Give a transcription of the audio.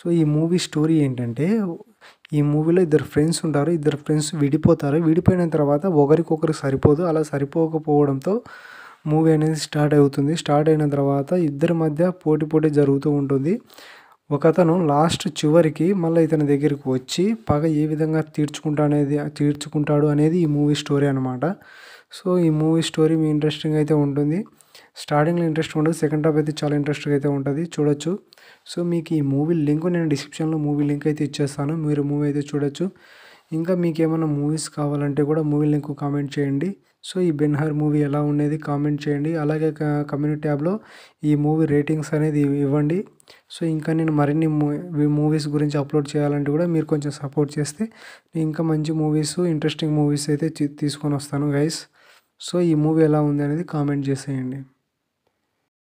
so ఈ movie story ఏంటంటే ఈ మూవీలో ఇద్దరు ఫ్రెండ్స్ ఉంటారు ఇద్దరు ఫ్రెండ్స్ విడిపోతారు విడిపోయిన తర్వాత ఒకరికొకరు సరిపోదు అలా సరిపోకపోవడంతో మూవీ అనేది స్టార్ట్ అవుతుంది స్టార్ట్ అయిన తర్వాత ఇద్దరి మధ్య పోటీ పోటీ జరుగుతూ ఉంటుంది ఒకతను లాస్ట్ చివరికి మళ్ళీ ఇతని దగ్గరికి వచ్చి పగ ఏ విధంగా తీర్చుకుంటా అనేది తీర్చుకుంటాడు అనేది ఈ మూవీ స్టోరీ అనమాట సో ఈ మూవీ స్టోరీ మీ ఇంట్రెస్టింగ్ అయితే ఉంటుంది స్టార్టింగ్లో ఇంట్రెస్ట్ ఉండదు సెకండ్ హాఫ్ అయితే చాలా ఇంట్రెస్ట్గా అయితే ఉంటుంది చూడొచ్చు సో మీకు ఈ మూవీ లింక్ నేను డిస్క్రిప్షన్లో మూవీ లింక్ అయితే ఇచ్చేస్తాను మీరు మూవీ అయితే చూడొచ్చు ఇంకా మీకు ఏమైనా మూవీస్ కావాలంటే కూడా మూవీ లింక్ కామెంట్ చేయండి సో ఈ బెన్హార్ మూవీ ఎలా ఉండేది కామెంట్ చేయండి అలాగే కమ్యూనిటీ ట్యాబ్లో ఈ మూవీ రేటింగ్స్ అనేది ఇవ్వండి సో ఇంకా నేను మరిన్ని మూవీస్ గురించి అప్లోడ్ చేయాలంటే కూడా మీరు కొంచెం సపోర్ట్ చేస్తే నేను ఇంకా మంచి మూవీస్ ఇంట్రెస్టింగ్ మూవీస్ అయితే తీసుకొని వస్తాను గైస్ సో ఈ మూవీ ఎలా ఉంది అనేది కామెంట్ చేసేయండి